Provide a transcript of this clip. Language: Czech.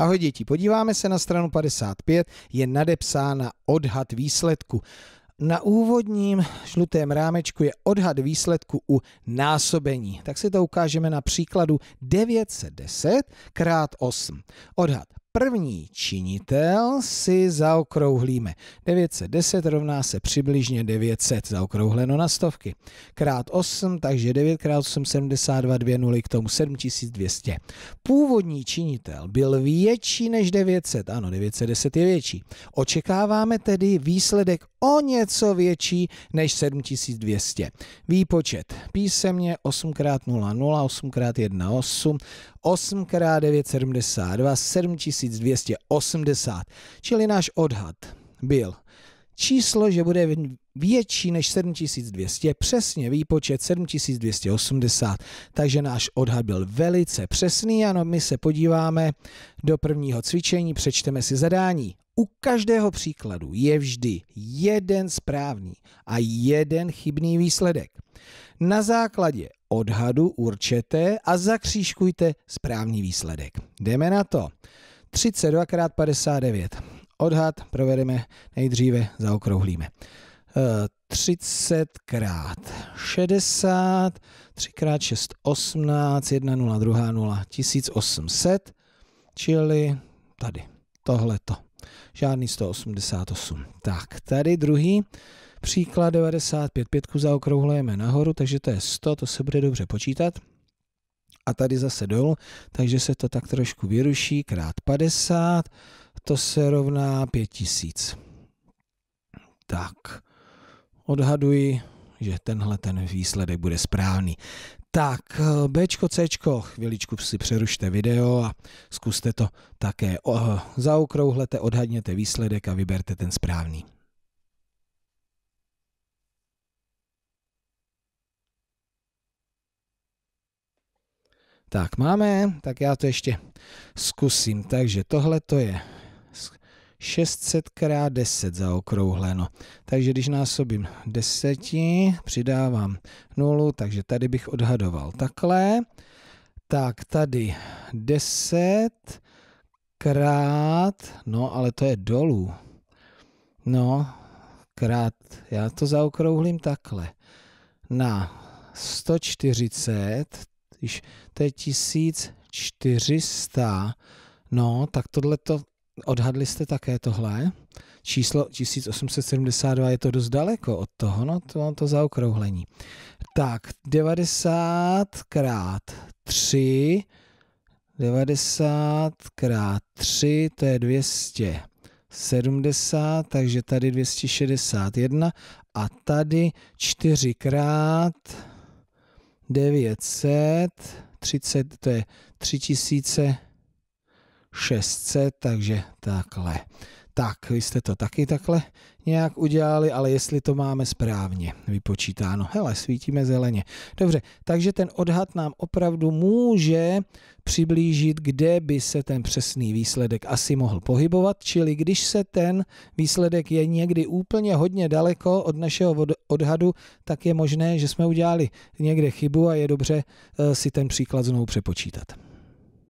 Ahoj děti, podíváme se na stranu 55, je nadepsána odhad výsledku. Na úvodním žlutém rámečku je odhad výsledku u násobení. Tak si to ukážeme na příkladu 910 krát 8. Odhad první činitel si zaokrouhlíme. 910 rovná se přibližně 900, zaokrouhleno na stovky. Krát 8, takže 9 krát 8, 72, 2 nuly, k tomu 7200. Původní činitel byl větší než 900, ano, 910 je větší. Očekáváme tedy výsledek o něco větší než 7200. Výpočet písemně 8 krát 0, 0, 8 krát 1, 8, 8 krát 9, 72, 7200. 1280. Čili náš odhad byl číslo, že bude větší než 7200, přesně výpočet 7280. Takže náš odhad byl velice přesný. Ano, my se podíváme do prvního cvičení, přečteme si zadání. U každého příkladu je vždy jeden správný a jeden chybný výsledek. Na základě odhadu určete a zakřížkujte správný výsledek. Jdeme na to. 32 x 59. Odhad provedeme nejdříve, zaokrouhlíme. 30 eh, krát 60, 3 x 6, 18, 1, 0, 2, 0, 1800, čili tady, tohleto. Žádný 188. Tak, tady druhý příklad 95, pětku zaokrouhlujeme nahoru, takže to je 100, to se bude dobře počítat a tady zase dolů, takže se to tak trošku vyruší, krát 50, to se rovná 5000. Tak, odhaduji, že tenhle ten výsledek bude správný. Tak, Bčko, Cčko, chviličku si přerušte video a zkuste to také. Eh, zaokrouhlete, odhadněte výsledek a vyberte ten správný. Tak máme, tak já to ještě zkusím. Takže tohle to je 600 x 10 zaokrouhleno. Takže když násobím 10, přidávám 0, takže tady bych odhadoval takhle. Tak tady 10 krát, no ale to je dolů. No, krát, já to zaokrouhlím takhle. Na 140, když to je 1400, no, tak tohle to, odhadli jste také tohle, číslo 1872 je to dost daleko od toho, no to, mám to zaokrouhlení. Tak, 90 krát 3, 90 krát 3, to je 200. 70, takže tady 261 a tady 4 krát 900, 30, to je 3600, takže takhle tak, vy jste to taky takhle nějak udělali, ale jestli to máme správně vypočítáno. Hele, svítíme zeleně. Dobře, takže ten odhad nám opravdu může přiblížit, kde by se ten přesný výsledek asi mohl pohybovat, čili když se ten výsledek je někdy úplně hodně daleko od našeho odhadu, tak je možné, že jsme udělali někde chybu a je dobře eh, si ten příklad znovu přepočítat.